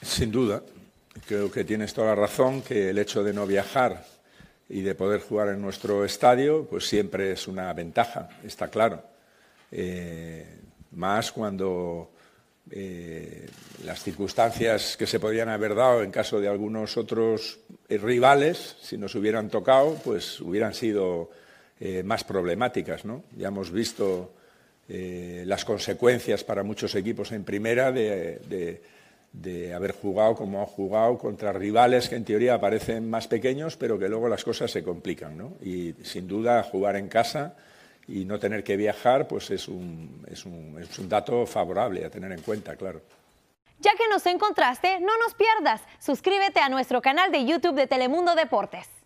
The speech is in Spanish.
Sin duda, creo que tienes toda la razón que el hecho de no viajar y de poder jugar en nuestro estadio, pues siempre es una ventaja, está claro. Eh, más cuando eh, las circunstancias que se podrían haber dado en caso de algunos otros eh, rivales, si nos hubieran tocado, pues hubieran sido más problemáticas. Ya hemos visto las consecuencias para muchos equipos en primera de de haber jugado como ha jugado contra rivales que en teoría parecen más pequeños, pero que luego las cosas se complican. ¿no? Y sin duda jugar en casa y no tener que viajar pues es un, es un, es un dato favorable a tener en cuenta, claro. Ya que nos encontraste, no nos pierdas. Suscríbete a nuestro canal de YouTube de Telemundo Deportes.